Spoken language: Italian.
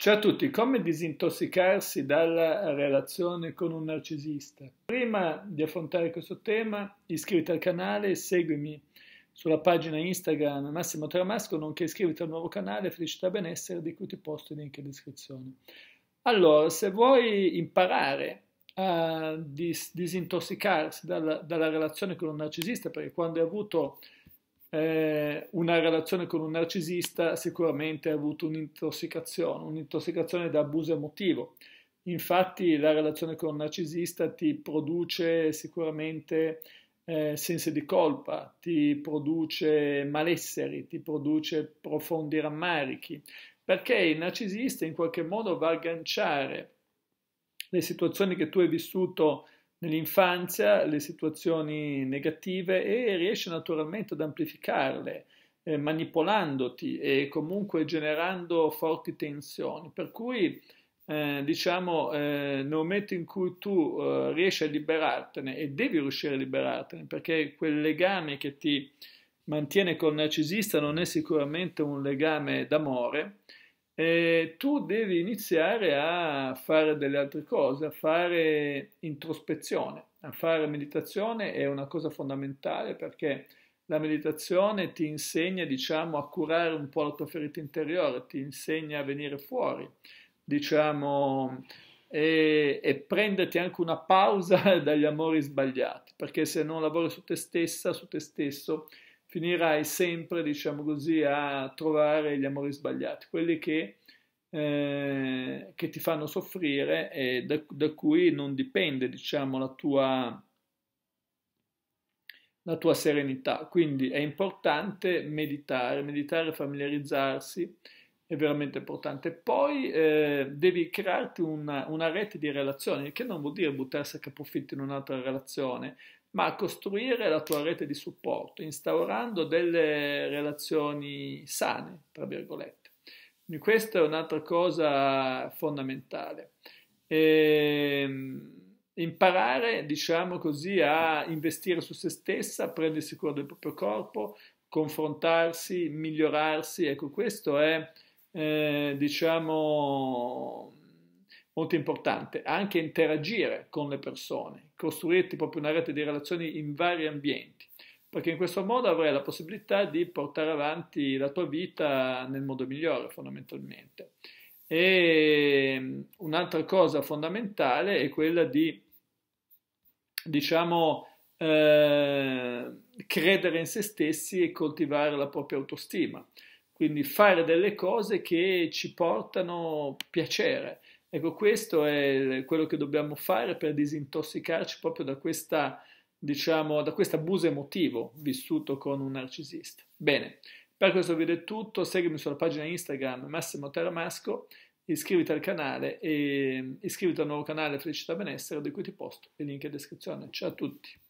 Ciao a tutti, come disintossicarsi dalla relazione con un narcisista? Prima di affrontare questo tema, iscriviti al canale e seguimi sulla pagina Instagram Massimo Tramasco, nonché iscriviti al nuovo canale Felicità Benessere di cui ti posto il link in descrizione. Allora, se vuoi imparare a dis disintossicarsi dalla, dalla relazione con un narcisista, perché quando hai avuto eh, una relazione con un narcisista sicuramente ha avuto un'intossicazione, un'intossicazione da abuso emotivo. Infatti la relazione con un narcisista ti produce sicuramente eh, sensi di colpa, ti produce malesseri, ti produce profondi rammarichi, perché il narcisista in qualche modo va a agganciare le situazioni che tu hai vissuto nell'infanzia le situazioni negative e riesce naturalmente ad amplificarle eh, manipolandoti e comunque generando forti tensioni. Per cui eh, diciamo eh, nel momento in cui tu eh, riesci a liberartene e devi riuscire a liberartene perché quel legame che ti mantiene col narcisista non è sicuramente un legame d'amore, eh, tu devi iniziare a fare delle altre cose, a fare introspezione. A fare meditazione è una cosa fondamentale perché la meditazione ti insegna, diciamo, a curare un po' la tua ferita interiore, ti insegna a venire fuori, diciamo, e, e prenderti anche una pausa dagli amori sbagliati, perché se non lavori su te stessa, su te stesso, finirai sempre, diciamo così, a trovare gli amori sbagliati, quelli che, eh, che ti fanno soffrire e da, da cui non dipende, diciamo, la tua, la tua serenità. Quindi è importante meditare, meditare, familiarizzarsi è veramente importante. Poi eh, devi crearti una, una, rete di relazioni, che non vuol dire buttarsi a capofitto in un'altra relazione, ma costruire la tua rete di supporto, instaurando delle relazioni sane, tra virgolette. Quindi questa è un'altra cosa fondamentale. E ehm, imparare, diciamo così, a investire su se stessa, prendersi cura del proprio corpo, confrontarsi, migliorarsi, ecco questo è, eh, diciamo, molto importante, anche interagire con le persone, costruirti proprio una rete di relazioni in vari ambienti, perché in questo modo avrai la possibilità di portare avanti la tua vita nel modo migliore fondamentalmente. E mm, un'altra cosa fondamentale è quella di, diciamo, eh, credere in se stessi e coltivare la propria autostima. Quindi fare delle cose che ci portano piacere, Ecco, questo è quello che dobbiamo fare per disintossicarci proprio da questa, diciamo, da questo abuso emotivo vissuto con un narcisista. Bene, per questo video è tutto, seguimi sulla pagina Instagram Massimo Teramasco, iscriviti al canale e iscriviti al nuovo canale Felicità Benessere di cui ti posto il link in descrizione. Ciao a tutti!